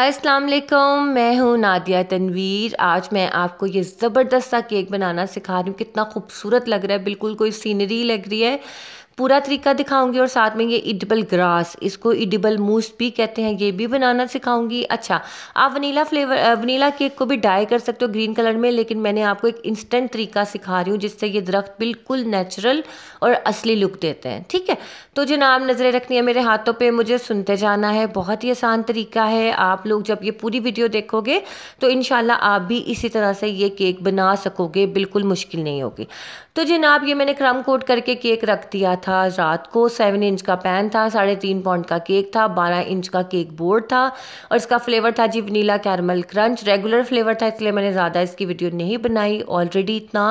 अस्सलाम वालेकुम मैं हूँ नादिया तनवीर आज मैं आपको ये ज़बरदस्त सा केक बनाना सिखा रही हूँ कितना खूबसूरत लग रहा है बिल्कुल कोई सीनरी लग रही है पूरा तरीका दिखाऊंगी और साथ में ये इडिबल ग्रास इसको इडिबल मूस भी कहते हैं ये भी बनाना सिखाऊंगी अच्छा आप वनीला फ्लेवर वनीला केक को भी डाई कर सकते हो ग्रीन कलर में लेकिन मैंने आपको एक इंस्टेंट तरीका सिखा रही हूँ जिससे ये दरख्त बिल्कुल नेचुरल और असली लुक देते हैं ठीक है तो जनाब नज़रें रखनी है मेरे हाथों पर मुझे सुनते जाना है बहुत ही आसान तरीका है आप लोग जब ये पूरी वीडियो देखोगे तो इन आप भी इसी तरह से ये केक बना सकोगे बिल्कुल मुश्किल नहीं होगी तो जनाब ये मैंने क्रम कोट करके केक रख दिया था रात को सेवन इंच का पैन था साढ़े तीन पौंड का केक था बारह इंच का केक बोर्ड था और इसका फ्लेवर था जी vanilla caramel crunch regular flavour था इसलिए मैंने ज़्यादा इसकी वीडियो नहीं बनाई ऑलरेडी इतना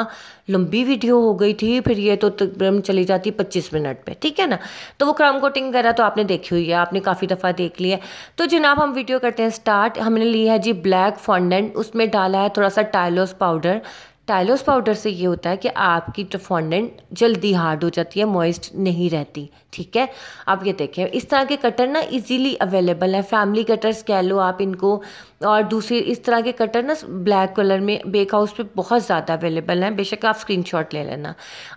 लंबी वीडियो हो गई थी फिर ये तो तकरीबन चली जाती पच्चीस मिनट पर ठीक है ना तो वो क्रम कोटिंग वगैरह तो आपने देखी हुई है आपने काफ़ी दफ़ा देख लिया तो जनाब हम वीडियो करते हैं स्टार्ट हमने ली है जी ब्लैक फॉन्डेंट उसमें डाला है थोड़ा सा टाइलोस पाउडर टाइलोस पाउडर से ये होता है कि आपकी जो फॉन्डेंट जल्दी हार्ड हो जाती है मॉइस्ट नहीं रहती ठीक है आप ये देखें इस तरह के कटर ना इजीली अवेलेबल हैं फैमिली कटर्स कह लो आप इनको और दूसरे इस तरह के कटर ना ब्लैक कलर में बेक हाउस पर बहुत ज़्यादा अवेलेबल हैं बेशक आप स्क्रीन ले लेना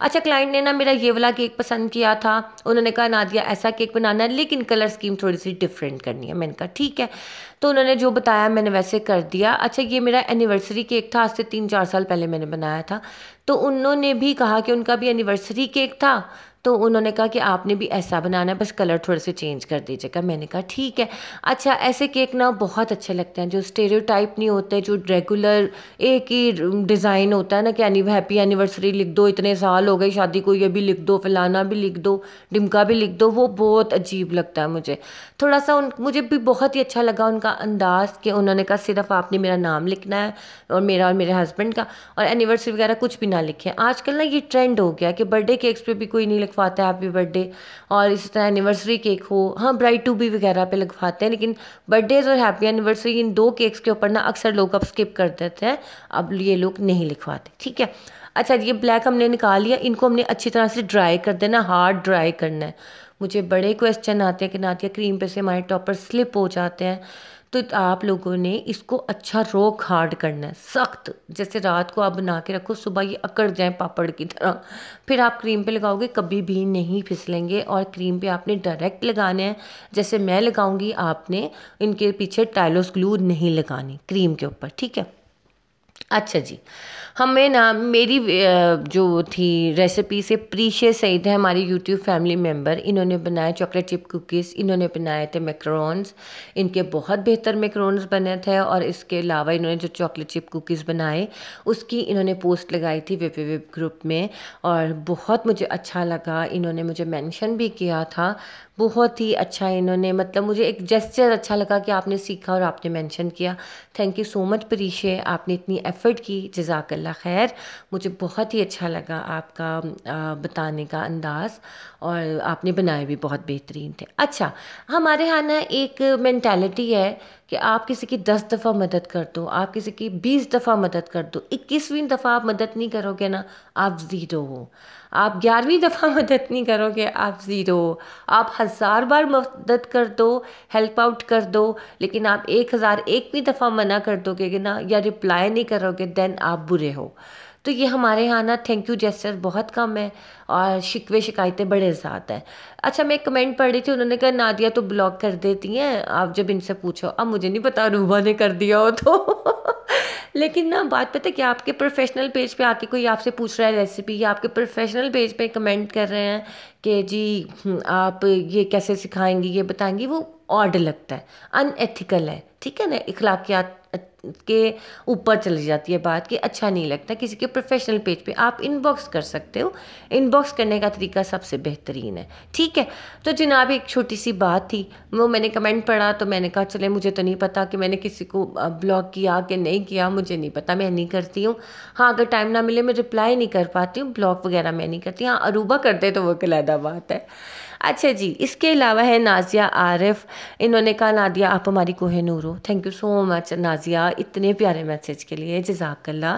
अच्छा क्लाइंट ने ना मेरा ये वाला केक पसंद किया था उन्होंने कहा ना दिया ऐसा केक बनाना है लेकिन कलर स्कीम थोड़ी सी डिफरेंट करनी है मैंने कहा ठीक है तो उन्होंने जो बताया मैंने वैसे कर दिया अच्छा ये मेरा एनिवर्सरी केक था आज से तीन चार साल पहले मैंने बनाया था तो उन्होंने भी कहा कि उनका भी एनिवर्सरी केक था तो उन्होंने कहा कि आपने भी ऐसा बनाना है बस कलर थोड़े से चेंज कर दीजिएगा मैंने कहा ठीक है अच्छा ऐसे केक ना बहुत अच्छे लगते हैं जो स्टेरियो नहीं होते जो रेगुलर एक ही डिज़ाइन होता है ना कि हैप्पी एनिवर्सरी लिख दो इतने साल हो गए शादी को ये भी लिख दो फलाना भी लिख दो डिमका भी लिख दो वो बहुत अजीब लगता है मुझे थोड़ा सा उन मुझे भी बहुत ही अच्छा लगा उनका अंदाज़ कि उन्होंने कहा सिर्फ आपने मेरा नाम लिखना है और मेरा और मेरे हस्बैंड का और एनिवर्सरी वगैरह कुछ भी ना लिखे आजकल ना ये ट्रेंड हो गया कि बर्थडे केक्स पे भी कोई नहीं लिख लिखवाते हैं हैप्पी बर्थडे और इसी तरह एनिवर्सरी केक हो हाँ ब्राइड टू बी वगैरह पे लिखवाते हैं लेकिन बर्थडेज और हैप्पी एनिवर्सरी इन दो केक्स के ऊपर ना अक्सर लोग अब स्किप कर देते हैं अब ये लोग नहीं लिखवाते ठीक है अच्छा ये ब्लैक हमने निकाल लिया इनको हमने अच्छी तरह से ड्राई कर देना हार्ड ड्राई करना है मुझे बड़े क्वेश्चन आते हैं कि नातिया क्रीम पे से हमारे टॉपर स्लिप हो जाते हैं तो आप लोगों ने इसको अच्छा रोक हार्ड करना है सख्त जैसे रात को आप बना के रखो सुबह ये अकड़ जाए पापड़ की तरह फिर आप क्रीम पे लगाओगे कभी भी नहीं फिसलेंगे और क्रीम पे आपने डायरेक्ट लगाने हैं जैसे मैं लगाऊंगी आपने इनके पीछे टाइलोस ग्लू नहीं लगानी क्रीम के ऊपर ठीक है अच्छा जी हमें ना मेरी जो थी रेसिपी से प्रीशे सईद है हमारी यूट्यूब फैमिली मेम्बर इन्होंने बनाए चॉकलेट चिप कुकीज़ इन्होंने बनाए थे मैक्रोन्स इनके बहुत बेहतर मैक्रोन्स बने थे और इसके अलावा इन्होंने जो चॉकलेट चिप कुकीज़ बनाए उसकी इन्होंने पोस्ट लगाई थी वेब वेब ग्रुप में और बहुत मुझे अच्छा लगा इन्होंने मुझे मैंशन भी किया था बहुत ही अच्छा इन्होंने मतलब मुझे एक जेस्चर अच्छा लगा कि आपने सीखा और आपने मेंशन किया thank you so much Parishay आपने इतनी एफ़र्ट की जजाकल माशाल्लाह खैर मुझे बहुत ही अच्छा लगा आपका बताने का अंदाज़ और आपने बनाए भी बहुत बेहतरीन थे अच्छा हमारे यहाँ ना एक मैंटेलिटी है कि आप किसी की दस दफ़ा मदद कर दो आप किसी की बीस दफ़ा मदद कर दो इक्कीसवीं दफ़ा आप मदद नहीं करोगे ना आप ज़ीरो हो आप ग्यारहवीं दफ़ा मदद नहीं करोगे आप ज़ीरो आप हज़ार बार मदद कर दो हेल्प आउट कर दो लेकिन आप एक हज़ार एक भी दफ़ा मना कर दोगे ना या रिप्लाई नहीं करोगे देन आप बुरे हो तो ये हमारे यहाँ ना थैंक यू जेस्टर बहुत कम है और शिकवे शिकायतें बड़े ज़्यादा हैं अच्छा मैं एक कमेंट पढ़ रही थी उन्होंने कहा नादिया तो ब्लॉक कर देती हैं आप जब इनसे पूछो अब मुझे नहीं पता रूबा ने कर दिया हो तो लेकिन ना बात पता कि आपके प्रोफेशनल पेज पे आके कोई आपसे पूछ रहा है रेसिपी या आपके प्रोफेशनल पेज पे कमेंट कर रहे हैं कि जी हम्म, आप ये कैसे सिखाएंगी ये बताएंगी वो ऑर्ड लगता है अनएथिकल है ठीक है ना इखलाकियात के ऊपर चली जाती है बात कि अच्छा नहीं लगता किसी के प्रोफेशनल पेज पे आप इनबॉक्स कर सकते हो इनबॉक्स करने का तरीका सबसे बेहतरीन है ठीक है तो जनाब एक छोटी सी बात थी वो मैंने कमेंट पढ़ा तो मैंने कहा चले मुझे तो नहीं पता कि मैंने किसी को ब्लॉक किया कि नहीं किया मुझे नहीं पता मैं नहीं करती हूँ हाँ अगर टाइम ना मिले मैं रिप्लाई नहीं कर पाती हूँ ब्लॉक वगैरह मैं नहीं करती हाँ अरूबा करते तो वो एक बात है अच्छा जी इसके अलावा है नाजिया आरिफ इन्होंने कहा नादिया आप हमारी कोहे नूर हो thank you so much Nazia इतने प्यारे मैसेज के लिए जजाकल्ला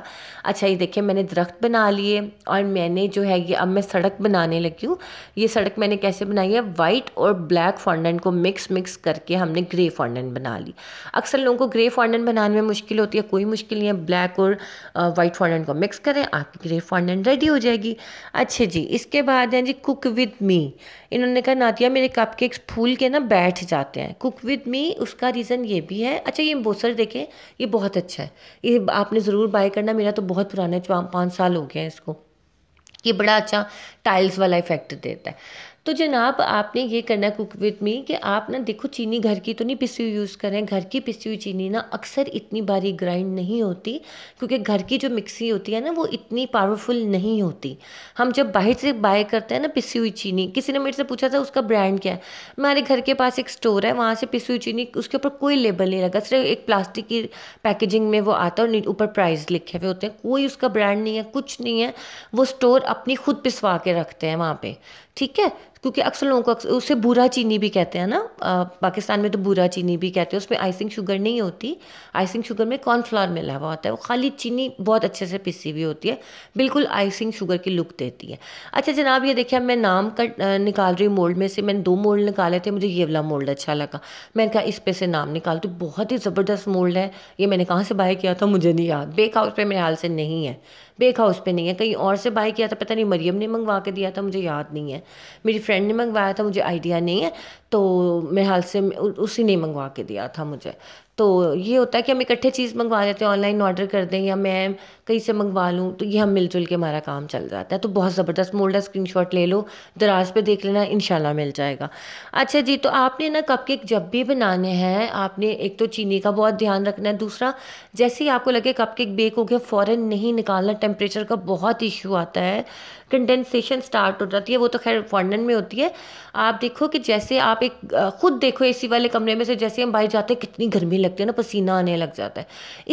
अच्छा ये देखिए मैंने दरख्त बना लिए और मैंने जो है ये अब मैं सड़क बनाने लगी हूँ ये सड़क मैंने कैसे बनाई है वाइट और ब्लैक फॉन्डेंट को मिक्स मिक्स करके हमने ग्रे फॉन्डेंट बना ली अक्सर लोगों को ग्रे फॉन्डेंट बनाने में मुश्किल होती है कोई मुश्किल नहीं है ब्लैक और वाइट फॉन्डेंट को मिक्स करें आपकी ग्रे फॉन्डेंट रेडी हो जाएगी अच्छा जी इसके बाद है जी कुक विद मी इन्होंने मैंने कहा नादिया मेरे कप केक्स फूल के ना बैठ जाते हैं कुक विद मी उसका रीज़न ये भी है अच्छा ये बोसर देखें ये बहुत अच्छा है ये आपने ज़रूर बाय करना मेरा तो बहुत पुराना है पाँच साल हो गया है इसको ये बड़ा अच्छा टाइल्स वाला इफेक्ट देता है तो जनाब आपने ये करना कुक विद मी कि आप ना देखो चीनी घर की तो नहीं पिसी हुई यूज़ करें घर की पिसी हुई चीनी ना अक्सर इतनी बारी ग्राइंड नहीं होती क्योंकि घर की जो मिक्सी होती है ना वो इतनी पावरफुल नहीं होती हम जब बाहर से बाय करते हैं ना पिसी हुई चीनी किसी ने मेरे से पूछा था उसका ब्रांड क्या है हमारे घर के पास एक स्टोर है वहाँ से पिसी हुई चीनी उसके ऊपर कोई लेबल नहीं लगा सिर्फ एक प्लास्टिक की पैकेजिंग में वो आता है और ऊपर प्राइस लिखे हुए होते हैं कोई उसका ब्रांड नहीं है कुछ नहीं है वो स्टोर अपनी खुद पिसवा के रखते हैं वहाँ पे ठीक है क्योंकि अक्सर लोगों को उसे बुरा चीनी भी कहते हैं ना पाकिस्तान में तो बुरा चीनी भी कहते हैं उसमें आइसिंग शुगर नहीं होती आइसिंग शुगर में कॉर्नफ्लावर मिला हुआ होता है वो खाली चीनी बहुत अच्छे से पिसी हुई होती है बिल्कुल आइसिंग शुगर की लुक देती है अच्छा जनाब ये देखिए मैं नाम कट निकाल रही हूँ मोल्ड में से मैंने दो मोल्ड निकाले थे मुझे ये वाला मोल्ड अच्छा लगा मैंने कहा इस पे से नाम निकाल तो बहुत ही ज़बरदस्त मोल्ड है ये मैंने कहाँ से बाय किया था मुझे नहीं याद बेक हाउस पर मेरे हाल से नहीं है बेक हाउस पर नहीं है कहीं और से बाय किया था पता नहीं मरियम ने मंगवा के दिया था मुझे याद नहीं है मेरी फ्रेंड फ्रेंड ने मंगवाया था मुझे आइडिया नहीं है तो मेरे हाल से उसी ने मंगवा के दिया था मुझे तो ये होता है कि हम इकट्ठे चीज़ मंगवा लेते हैं ऑनलाइन ऑर्डर कर दें या मैं कहीं से मंगवा लूँ तो ये हम मिलजुल के हमारा काम चल जाता है तो बहुत ज़बरदस्त मोल्डा शॉट ले लो दराज पे देख लेना इन मिल जाएगा अच्छा जी तो आपने ना कप केक जब भी बनाने हैं आपने एक तो चीनी का बहुत ध्यान रखना है दूसरा जैसे ही आपको लगे कप केक बेक हो गया फ़ौर नहीं निकालना टेम्परेचर का बहुत इशू आता है कंडेंसेशन स्टार्ट हो जाती है वो तो खैर फॉर्नन में होती है आप देखो कि जैसे आप एक ख़ुद देखो एसी वाले कमरे में से जैसे हम बाहर जाते हैं कितनी गर्मी लगती है ना पसीना आने लग जाता है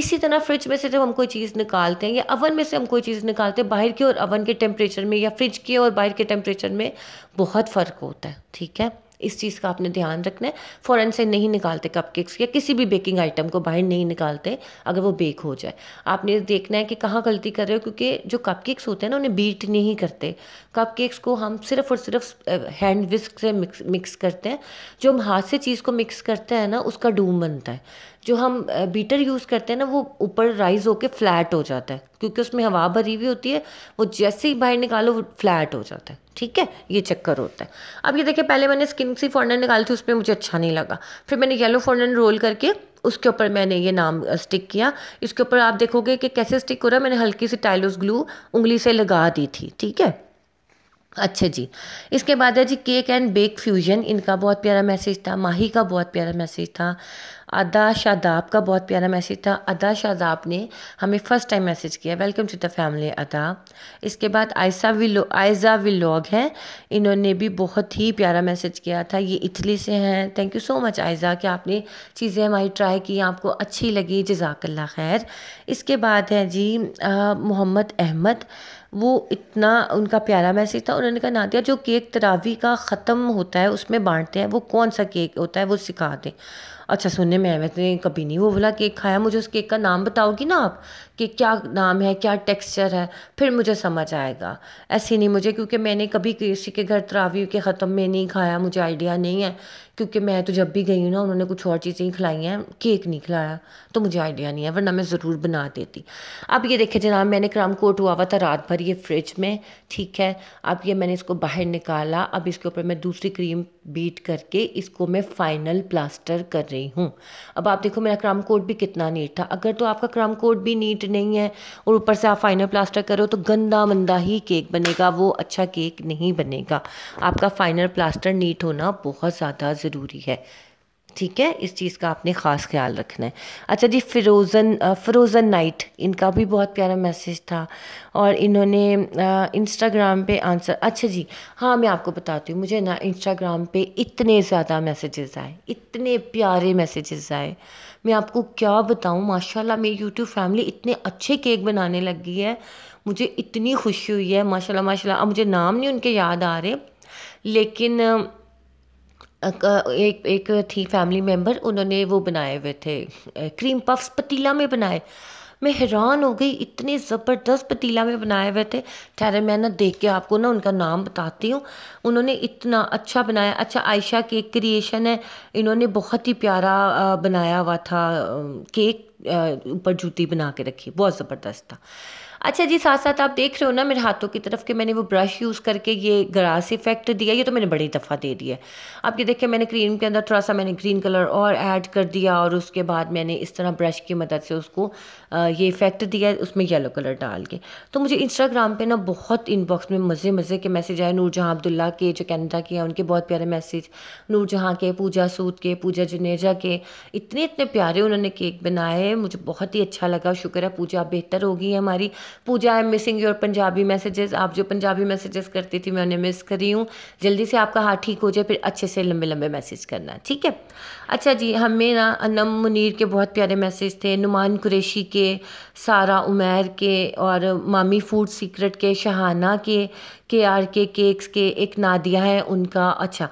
इसी तरह फ्रिज में से जब हम कोई चीज़ निकालते हैं या अवन में से हम कोई चीज़ निकालते हैं बाहर के और अवन के टेम्परेचर में या फ्रिज के और बाहर के टेम्परेचर में बहुत फ़र्क होता है ठीक है इस चीज़ का आपने ध्यान रखना है फ़ौरन से नहीं निकालते कपकेक्स या किसी भी बेकिंग आइटम को बाहर नहीं निकालते अगर वो बेक हो जाए आपने देखना है कि कहाँ गलती कर रहे हो क्योंकि जो कपकेक्स होते हैं ना उन्हें बीट नहीं करते कपकेक्स को हम सिर्फ और सिर्फ हैंड विस्क से मिक्स मिक्स करते हैं जो हम हाथ से चीज़ को मिक्स करते हैं ना उसका डूम बनता है जो हम बीटर यूज़ करते हैं ना वो ऊपर राइज होकर फ्लैट हो जाता है क्योंकि उसमें हवा भरी हुई होती है वो जैसे ही बाहर निकालो वो फ्लैट हो जाता है ठीक है ये चक्कर होता है अब ये देखिए पहले मैंने स्किन सी फॉन्डेंट निकाली थी उस पर मुझे अच्छा नहीं लगा फिर मैंने येलो फॉन्डेंट रोल करके उसके ऊपर मैंने ये नाम स्टिक किया इसके ऊपर आप देखोगे कि कैसे स्टिक हो रहा है मैंने हल्की सी टाइलोस ग्लू उंगली से लगा दी थी ठीक है अच्छा जी इसके बाद है जी केक एंड बेक फ्यूजन इनका बहुत प्यारा मैसेज था माही का बहुत प्यारा मैसेज था अदा शादाब का बहुत प्यारा मैसेज था अदा शादाब ने हमें फ़र्स्ट टाइम मैसेज किया welcome to the family Ada इसके बाद आयसा विलो आयजा विलॉग हैं इन्होंने भी बहुत ही प्यारा मैसेज किया था ये इटली से हैं thank you so much Aiza कि आपने चीज़ें हमारी ट्राई की आपको अच्छी लगी जजाकल्ला खैर इसके बाद है जी मोहम्मद अहमद वो इतना उनका प्यारा मैसेज था उन्होंने कहा नादिया जो केक तरावी का ख़त्म होता है उसमें बाँटते हैं वो कौन सा केक होता है वो सिखा दें अच्छा सुनने में मैंने कभी नहीं वो बोला केक खाया मुझे उस केक का नाम बताओगी ना आप कि क्या नाम है क्या टेक्सचर है फिर मुझे समझ आएगा ऐसे नहीं मुझे क्योंकि मैंने कभी किसी के घर तरावी के ख़त्म में नहीं खाया मुझे आइडिया नहीं है क्योंकि मैं तो जब भी गई हूँ ना उन्होंने कुछ और चीज़ें ही खिलाई हैं केक नहीं खिलाया तो मुझे आइडिया नहीं है वरना मैं ज़रूर बना देती अब ये देखे जनाब मैंने क्राम कोट हुआ हुआ था रात भर ये फ्रिज में ठीक है अब ये मैंने इसको बाहर निकाला अब इसके ऊपर मैं दूसरी क्रीम बीट करके इसको मैं फाइनल प्लास्टर कर रही हूँ अब आप देखो मेरा क्राम कोट भी कितना नीट था अगर तो आपका क्राम कोट भी नीट फिट नहीं है और ऊपर से आप फाइनल प्लास्टर करो तो गंदा मंदा ही केक बनेगा वो अच्छा केक नहीं बनेगा आपका फाइनल प्लास्टर नीट होना बहुत ज़्यादा ज़रूरी है ठीक है इस चीज़ का आपने ख़ास ख्याल रखना है अच्छा जी फिरोज़न फ्रोज़न नाइट इनका भी बहुत प्यारा मैसेज था और इन्होंने इंस्टाग्राम पे आंसर अच्छा जी हाँ मैं आपको बताती हूँ मुझे ना इंस्टाग्राम पे इतने ज़्यादा मैसेजेस आए इतने प्यारे मैसेजेस आए मैं आपको क्या बताऊँ माशाल्लाह मेरी यूट्यूब फैमिली इतने अच्छे केक बनाने लग गई है मुझे इतनी खुशी हुई है माशाल्लाह माशाल्लाह अब मुझे नाम नहीं उनके याद आ रहे लेकिन एक एक थी फैमिली मेम्बर उन्होंने वो बनाए हुए थे क्रीम पफ्स पतीला में बनाए मैं हैरान हो गई इतने ज़बरदस्त पतीला में बनाए हुए थे ठहरे मैं ना देख के आपको ना उनका नाम बताती हूँ उन्होंने इतना अच्छा बनाया अच्छा आयशा केक क्रिएशन है इन्होंने बहुत ही प्यारा बनाया हुआ था केक ऊपर जूती बना के रखी बहुत ज़बरदस्त था अच्छा जी साथ साथ आप देख रहे हो ना मेरे हाथों की तरफ कि मैंने वो ब्रश यूज़ करके ये ग्रास इफेक्ट दिया ये तो मैंने बड़ी दफ़ा दे दिया आप ये देखिए मैंने क्रीम के अंदर थोड़ा सा मैंने ग्रीन कलर और ऐड कर दिया और उसके बाद मैंने इस तरह ब्रश की मदद से उसको ये इफेक्ट दिया उसमें येलो कलर डाल के तो मुझे इंस्टाग्राम पर ना बहुत इनबॉक्स में मज़े मज़े के मैसेज आए नूरजहाँ अब्दुल्ला के जो कैनेडा के हैं उनके बहुत प्यारे मैसेज नूरजहाँ के पूजा सूद के पूजा जुनेजा के इतने इतने प्यारे उन्होंने केक बनाए मुझे बहुत ही अच्छा लगा शुक्र है पूजा बेहतर होगी हमारी Pooja I am missing your Punjabi messages आप जो पंजाबी मैसेजेस करती थी मैं उन्हें मिस करी हूँ जल्दी से आपका हाथ ठीक हो जाए फिर अच्छे से लंबे लंबे मैसेज करना ठीक है अच्छा जी हमें ना अनम मुनीर के बहुत प्यारे मैसेज थे नुमान कुरेशी के सारा उमैर के और मामी फूड सीक्रेट के शहाना के के आर के केक्स के एक नादिया है उनका अच्छा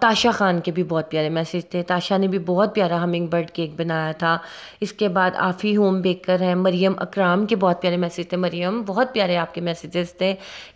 ताशा खान के भी बहुत प्यारे मैसेज थे ताशा ने भी बहुत प्यारा हमिंग बर्ड केक बनाया था इसके बाद आफ़ी होम बेकर हैं मरियम अकराम के बहुत प्यारे मैसेज थे थे मरियम बहुत प्यारे आपके मैसेजेस थे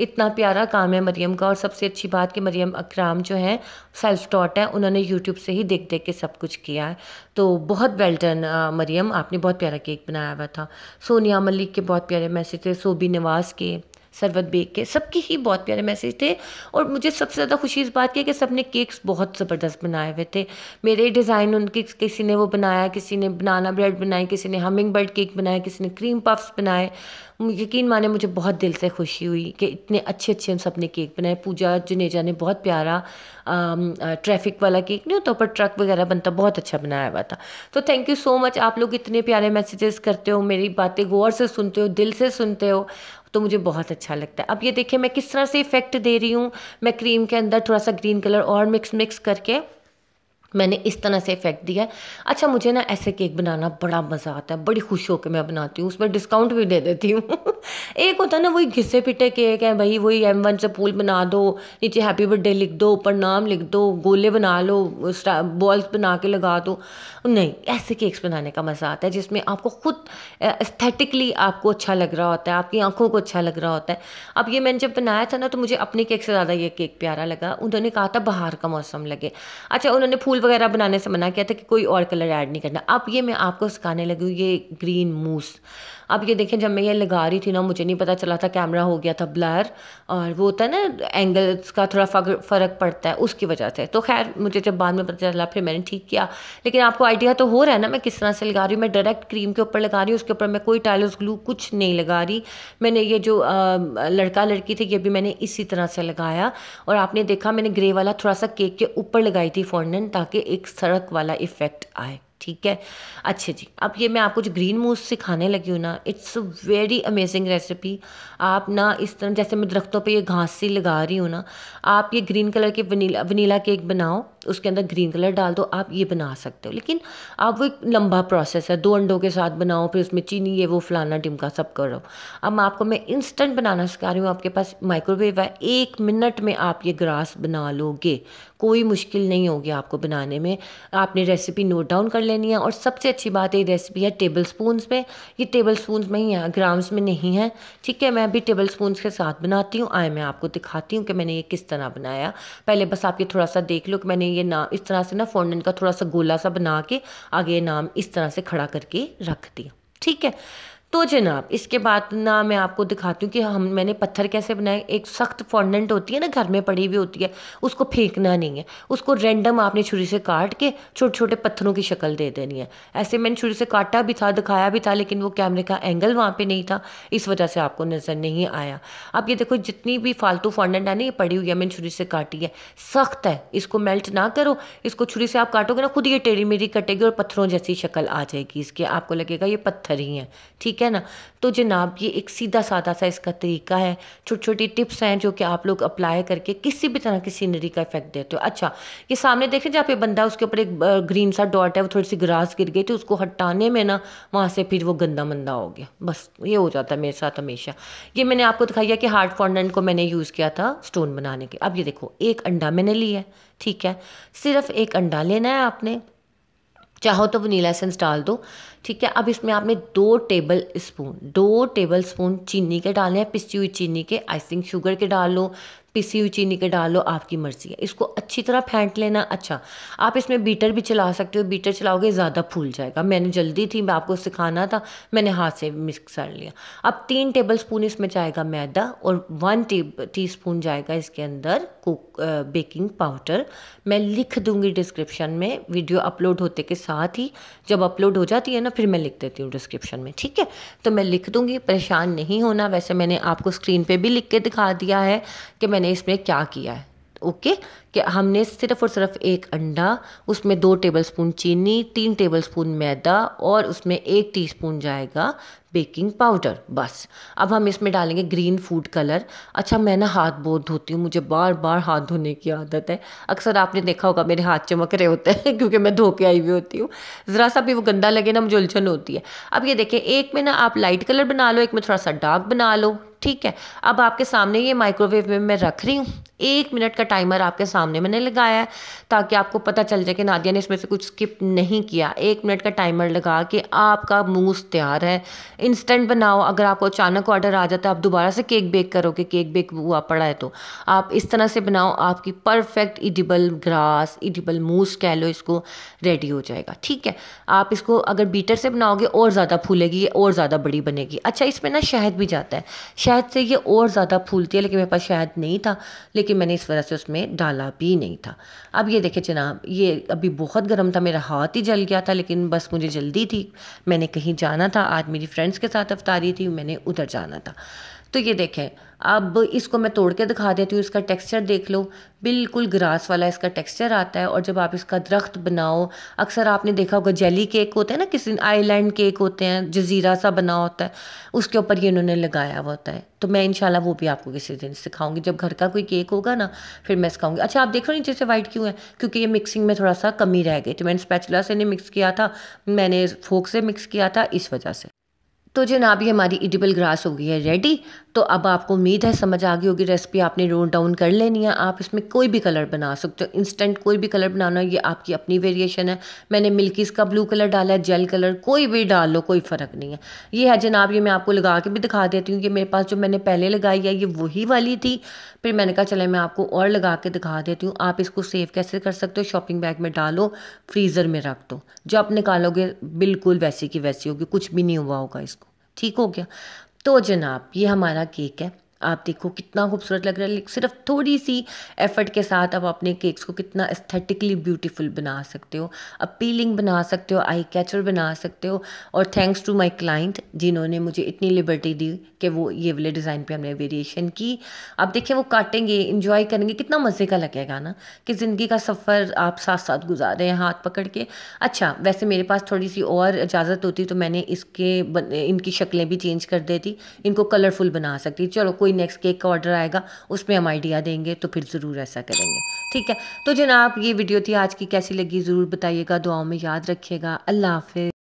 इतना प्यारा काम है मरियम का और सबसे अच्छी बात कि मरियम अकराम जो हैं सेल्फ टॉट हैं उन्होंने यूट्यूब से ही देख देख के सब कुछ किया है तो बहुत वेल डन मरियम आपने बहुत प्यारा केक बनाया हुआ था सोनिया मलिक के बहुत प्यारे मैसेज थे सोबी नवाज़ के सरवत बेग के सबके ही बहुत प्यारे मैसेज थे और मुझे सबसे ज़्यादा खुशी इस बात की कि सबने केक्स बहुत ज़बरदस्त बनाए हुए थे मेरे डिज़ाइन उनके किसी ने वो बनाया किसी ने बनाना ब्रेड बनाए किसी ने हमिंग बर्ड केक बनाया किसी ने क्रीम पफ्स बनाए यकीन माने मुझे बहुत दिल से खुशी हुई कि इतने अच्छे अच्छे हम सब ने केक बनाए पूजा जुनेजा ने बहुत प्यारा ट्रैफिक वाला केक नहीं होता पर ट्रक वगैरह बनता बहुत अच्छा बनाया हुआ था तो थैंक यू सो मच आप लोग इतने प्यारे मैसेजेस करते हो मेरी बातें गौर से सुनते हो दिल से सुनते हो तो मुझे बहुत अच्छा लगता है अब ये देखिए मैं किस तरह से इफ़ेक्ट दे रही हूँ मैं क्रीम के अंदर थोड़ा सा ग्रीन कलर और मिक्स मिक्स करके मैंने इस तरह से इफ़ेक्ट दिया है अच्छा मुझे ना ऐसे केक बनाना बड़ा मज़ा आता है बड़ी खुश होकर मैं बनाती हूँ उसमें डिस्काउंट भी दे देती हूँ एक होता है ना वही घिसे पिटे केक है भाई वही एम वन से फूल बना दो नीचे हैप्पी बर्थडे लिख दो ऊपर नाम लिख दो गोले बना लो बॉल्स बना के लगा दो नहीं ऐसे केक्स बनाने का मज़ा आता है जिसमें आपको खुद एस्थेटिकली आपको अच्छा लग रहा होता है आपकी आंखों को अच्छा लग रहा होता है अब ये मैंने जब बनाया था ना तो मुझे अपने केक से ज़्यादा ये केक प्यारा लगा उन्होंने कहा था बाहर का मौसम लगे अच्छा उन्होंने फूल फूल वगैरह बनाने से मना किया था कि कोई और कलर ऐड नहीं करना अब ये मैं आपको सिखाने लगी हूँ ये ग्रीन मूस अब ये देखें जब मैं ये लगा रही थी ना मुझे नहीं पता चला था कैमरा हो गया था ब्लर और वो होता है ना एंगल्स का थोड़ा फ़र्क पड़ता है उसकी वजह से तो खैर मुझे जब बाद में पता चला फिर मैंने ठीक किया लेकिन आपको आइडिया तो हो रहा है ना मैं किस तरह से लगा रही हूँ मैं डायरेक्ट क्रीम के ऊपर लगा रही हूँ उसके ऊपर मैं कोई टाइल्स ग्लू कुछ नहीं लगा रही मैंने ये जो लड़का लड़की थे ये भी मैंने इसी तरह से लगाया और आपने देखा मैंने ग्रे वाला थोड़ा सा केक के ऊपर लगाई थी फॉर्नन ताकि एक सड़क वाला इफ़ेक्ट आए ठीक है अच्छे जी अब ये मैं आपको जो ग्रीन मूस सिखाने लगी हूँ ना it's a very amazing recipe आप ना इस तरह जैसे मैं दरख्तों पर ये घास सी लगा रही हूँ ना आप ये ग्रीन कलर के वनीला वनीला केक बनाओ उसके अंदर ग्रीन कलर डाल दो आप ये बना सकते हो लेकिन आप वो एक लंबा प्रोसेस है दो अंडों के साथ बनाओ फिर उसमें चीनी ये वो फलाना टिमका सब करो अब आपको मैं इंस्टेंट बनाना सिखा रही हूँ आपके पास माइक्रोवेव है एक मिनट में आप ये ग्रास बना लोगे कोई मुश्किल नहीं होगी आपको बनाने में आपने रेसिपी नोट डाउन कर लेनी है और सबसे अच्छी बात ये रेसिपी है टेबल स्पून में ये टेबल स्पून में ही है ग्राम्स में नहीं है ठीक है मैं भी टेबल स्पून के साथ बनाती हूँ आए मैं आपको दिखाती हूँ कि मैंने ये किस तरह बनाया पहले बस आप ये थोड़ा सा देख लो कि मैंने ये नाम इस तरह से ना फोंडेंट का थोड़ा सा गोला सा बना के आगे ये नाम इस तरह से खड़ा करके रख दिया ठीक है तो जनाब इसके बाद ना मैं आपको दिखाती हूँ कि हम मैंने पत्थर कैसे बनाए एक सख्त फॉन्डेंट होती है ना घर में पड़ी हुई होती है उसको फेंकना नहीं है उसको रेंडम आपने छुरी से काट के छोटे छोटे पत्थरों की शक्ल दे देनी है ऐसे मैंने छुरी से काटा भी था दिखाया भी था लेकिन वो कैमरे का एंगल वहाँ पर नहीं था इस वजह से आपको नज़र नहीं आया अब ये देखो जितनी भी फालतू फॉन्डेंट है ना ये पड़ी हुई है मैंने छुरी से काटी है सख्त है इसको मेल्ट ना करो इसको छुरी से आप काटोगे ना खुद ये टेढ़ी मेरी कटेगी और पत्थरों जैसी शक्ल आ जाएगी इसके आपको लगेगा ये पत्थर ही है ठीक ठीक है ना तो जनाब ये एक सीधा साधा सा इसका तरीका है छोटी छोटी टिप्स हैं जो कि आप लोग अप्लाई करके किसी भी तरह की सीनरी का इफेक्ट देते हो अच्छा ये सामने देखें जहाँ पे बंदा उसके ऊपर एक ग्रीन सा डॉट है वो थोड़ी सी ग्रास गिर गई थी तो उसको हटाने में ना वहाँ से फिर वो गंदा मंदा हो गया बस ये हो जाता है मेरे साथ हमेशा ये मैंने आपको दिखाया कि हार्ड फॉन्डेंट को मैंने यूज़ किया था स्टोन बनाने के अब ये देखो एक अंडा मैंने लिया ठीक है सिर्फ एक अंडा लेना है आपने चाहो तो वनीला एसेंस डाल दो ठीक है अब इसमें आपने दो टेबल स्पून दो टेबल स्पून चीनी के डालने हैं पिसी हुई चीनी के आइसिंग शुगर के डाल लो पिसी हुई चीनी के डालो आपकी मर्ज़ी है इसको अच्छी तरह फेंट लेना अच्छा आप इसमें बीटर भी चला सकते हो बीटर चलाओगे ज़्यादा फूल जाएगा मैंने जल्दी थी मैं आपको सिखाना था मैंने हाथ से मिक्स कर लिया अब तीन टेबल स्पून इसमें जाएगा मैदा और वन टी स्पून जाएगा इसके अंदर कुक बेकिंग पाउडर मैं लिख दूंगी डिस्क्रिप्शन में वीडियो अपलोड होते के साथ ही जब अपलोड हो जाती है ना फिर मैं लिख देती हूँ डिस्क्रिप्शन में ठीक है तो मैं लिख दूंगी परेशान नहीं होना वैसे मैंने आपको स्क्रीन पर भी लिख के दिखा दिया है कि मैंने हमने इसमें क्या किया है ओके कि हमने सिर्फ और सिर्फ एक अंडा उसमें दो टेबलस्पून चीनी तीन टेबलस्पून मैदा और उसमें एक टीस्पून जाएगा बेकिंग पाउडर बस अब हम इसमें डालेंगे ग्रीन फूड कलर अच्छा मैं ना हाथ बहुत धोती हूँ मुझे बार बार हाथ धोने की आदत है अक्सर आपने देखा होगा मेरे हाथ चमक रहे होते हैं क्योंकि मैं धो के आई हुई होती हूँ ज़रा सा भी वो गंदा लगे ना मुझे उलझन होती है अब ये देखें एक में ना आप लाइट कलर बना लो एक में थोड़ा सा डार्क बना लो ठीक है अब आपके सामने ये माइक्रोवेव में मैं रख रही हूँ एक मिनट का टाइमर आपके सामने मैंने लगाया है ताकि आपको पता चल जाए कि नादिया ने इसमें से कुछ स्किप नहीं किया एक मिनट का टाइमर लगा के आपका मूस तैयार है इंस्टेंट बनाओ अगर आपको अचानक ऑर्डर आ जाता है आप दोबारा से केक बेक करोगे केक बेक हुआ पड़ा है तो आप इस तरह से बनाओ आपकी perfect edible grass edible mousse कह लो इसको रेडी हो जाएगा ठीक है आप इसको अगर बीटर से बनाओगे और ज़्यादा फूलेगी और ज़्यादा बड़ी बनेगी अच्छा इसमें ना शहद भी जाता है शहद से ये और ज़्यादा फूलती है लेकिन मेरे पास शहद नहीं था लेकिन कि मैंने इस वजह से उसमें डाला भी नहीं था अब ये देखे जनाब ये अभी बहुत गर्म था मेरा हाथ ही जल गया था लेकिन बस मुझे जल्दी थी मैंने कहीं जाना था आज मेरी फ्रेंड्स के साथ अवतारी थी मैंने उधर जाना था तो ये देखें अब इसको मैं तोड़ के दिखा देती हूँ इसका टेक्सचर देख लो बिल्कुल ग्रास वाला इसका टेक्सचर आता है और जब आप इसका दरख्त बनाओ अक्सर आपने देखा होगा जेली केक होते हैं ना किसी आइलैंड केक होते हैं जजीरा सा बना होता है उसके ऊपर ये इन्होंने लगाया हुआ होता है तो मैं इंशाल्लाह वो भी आपको किसी दिन सिखाऊंगी जब घर का कोई केक होगा ना फिर मैं सिखाऊंगी अच्छा आप देखो नीचे से वाइट क्यों है क्योंकि ये मिक्सिंग में थोड़ा सा कमी रह गई थी मैंने स्पैचुला से नहीं मिक्स किया था मैंने फोक से मिक्स किया था इस वजह से तो जनाब ये हमारी इडिबल ग्रास हो गई है रेडी तो अब आपको उम्मीद है समझ आ गई होगी रेसिपी आपने नोट डाउन कर लेनी है आप इसमें कोई भी कलर बना सकते हो इंस्टेंट कोई भी कलर बनाना ये आपकी अपनी वेरिएशन है मैंने मिल्कीज़ का ब्लू कलर डाला है जेल कलर कोई भी डाल लो कोई फ़र्क नहीं है ये है जनाब ये मैं आपको लगा के भी दिखा देती हूँ ये मेरे पास जो मैंने पहले लगाई है ये वही वाली थी फिर मैंने कहा चले मैं आपको और लगा के दिखा देती हूँ आप इसको सेव कैसे कर सकते हो शॉपिंग बैग में डालो फ्रीज़र में रख दो जब निकालोगे बिल्कुल वैसी की वैसी होगी कुछ भी नहीं हुआ होगा इसको ठीक हो गया तो जनाब ये हमारा केक है आप देखो कितना खूबसूरत लग रहा है सिर्फ थोड़ी सी एफर्ट के साथ आप अपने केक्स को कितना एस्थेटिकली ब्यूटीफुल बना सकते हो अपीलिंग बना सकते हो आई कैचर बना सकते हो और थैंक्स टू माय क्लाइंट जिन्होंने मुझे इतनी लिबर्टी दी कि वो ये वाले डिज़ाइन पे हमने वेरिएशन की आप देखें वो काटेंगे इंजॉय करेंगे कितना मज़े का लगेगा ना कि ज़िंदगी का सफ़र आप साथ साथ गुजार रहे हैं हाथ पकड़ के अच्छा वैसे मेरे पास थोड़ी सी और इजाज़त होती तो मैंने इसके इनकी शक्लें भी चेंज कर देती इनको कलरफुल बना सकती चलो कोई कोई नेक्स्ट केक का ऑर्डर आएगा उसमें हम आइडिया देंगे तो फिर ज़रूर ऐसा करेंगे ठीक है तो जनाब ये वीडियो थी आज की कैसी लगी ज़रूर बताइएगा दुआओं में याद रखिएगा अल्लाह हाफि